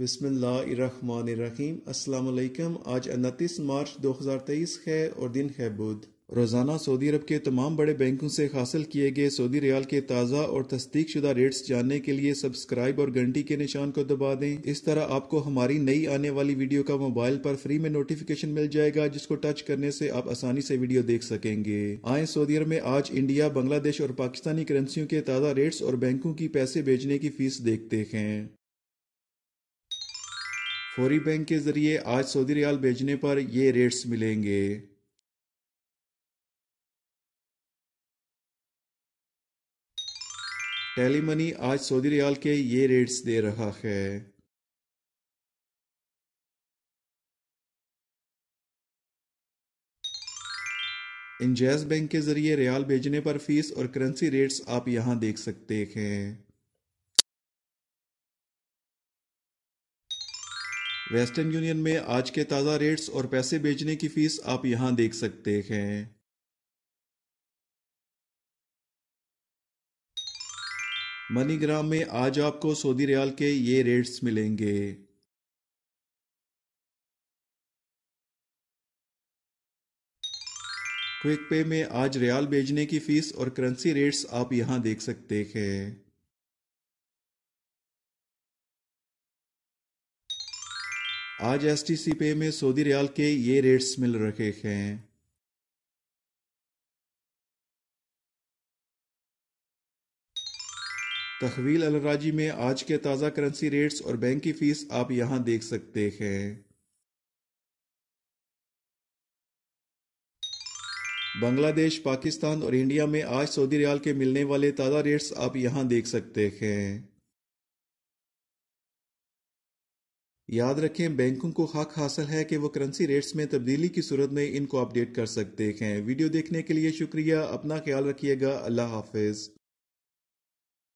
बिस्मिल्लाहिर्रहमानिर्रहीम अस्सलाम वालेकुम आज उनतीस मार्च 2023 है और दिन है बुध रोजाना सऊदी अरब के तमाम बड़े बैंकों से हासिल किए गए सऊदी रियाल के ताज़ा और तस्दीक शुदा रेट्स जानने के लिए सब्सक्राइब और घंटी के निशान को दबा दें इस तरह आपको हमारी नई आने वाली वीडियो का मोबाइल पर फ्री में नोटिफिकेशन मिल जाएगा जिसको टच करने से आप आसानी से वीडियो देख सकेंगे आए सऊदी अरब में आज इंडिया बांग्लादेश और पाकिस्तानी करेंसियों के ताज़ा रेट्स और बैंकों की पैसे भेजने की फीस देखते हैं फौरी बैंक के जरिए आज सऊदी रियाल भेजने पर ये रेट्स मिलेंगे टेली मनी आज सऊदी रियाल के ये रेट्स दे रहा है इंजैस बैंक के जरिए रियाल भेजने पर फीस और करेंसी रेट्स आप यहां देख सकते हैं वेस्टर्न यूनियन में आज के ताज़ा रेट्स और पैसे बेचने की फीस आप यहां देख सकते हैं मनीग्राम में आज आपको सऊदी रियाल के ये रेट्स मिलेंगे क्विक पे में आज रियाल बेचने की फीस और करेंसी रेट्स आप यहां देख सकते हैं आज एस टी सी पे में सऊदी रियाल के ये रेट्स मिल रखे हैं तखवील अलराजी में आज के ताज़ा करेंसी रेट्स और बैंक की फीस आप यहां देख सकते हैं बांग्लादेश पाकिस्तान और इंडिया में आज सऊदी रियाल के मिलने वाले ताज़ा रेट्स आप यहां देख सकते हैं याद रखें बैंकों को हक हासिल है कि वो करेंसी रेट्स में तब्दीली की सूरत में इनको अपडेट कर सकते हैं वीडियो देखने के लिए शुक्रिया अपना ख्याल रखिएगा अल्लाह हाफिज़